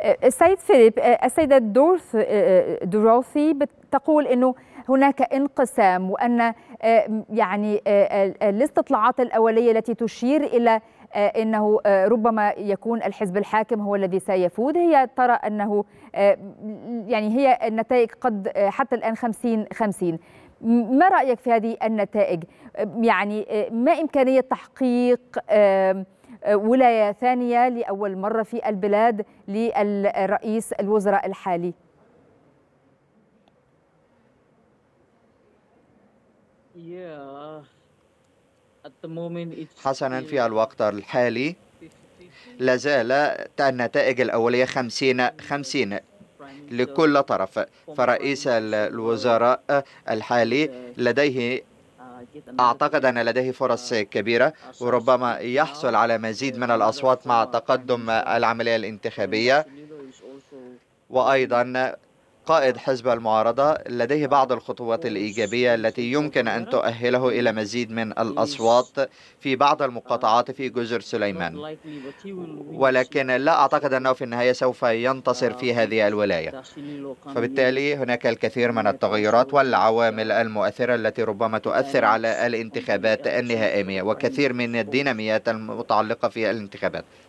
آه، السيد فيليب آه، السيدة دورث آه، دوروثي تقول أنه هناك انقسام وأن يعني الاستطلاعات الأولية التي تشير إلى انه ربما يكون الحزب الحاكم هو الذي سيفوز هي ترى انه يعني هي النتائج قد حتى الان 50 50 ما رايك في هذه النتائج يعني ما امكانيه تحقيق ولاية ثانية لأول مرة في البلاد للرئيس الوزراء الحالي حسنا في الوقت الحالي لا زالت النتائج الأولية 50 50 لكل طرف فرئيس الوزراء الحالي لديه أعتقد أن لديه فرص آه، كبيرة وربما يحصل على مزيد من آه، الأصوات مع تقدم العملية الانتخابية وأيضا قائد حزب المعارضة لديه بعض الخطوات الإيجابية التي يمكن أن تؤهله إلى مزيد من الأصوات في بعض المقاطعات في جزر سليمان ولكن لا أعتقد أنه في النهاية سوف ينتصر في هذه الولاية فبالتالي هناك الكثير من التغيرات والعوامل المؤثرة التي ربما تؤثر على الانتخابات النهائية وكثير من الديناميات المتعلقة في الانتخابات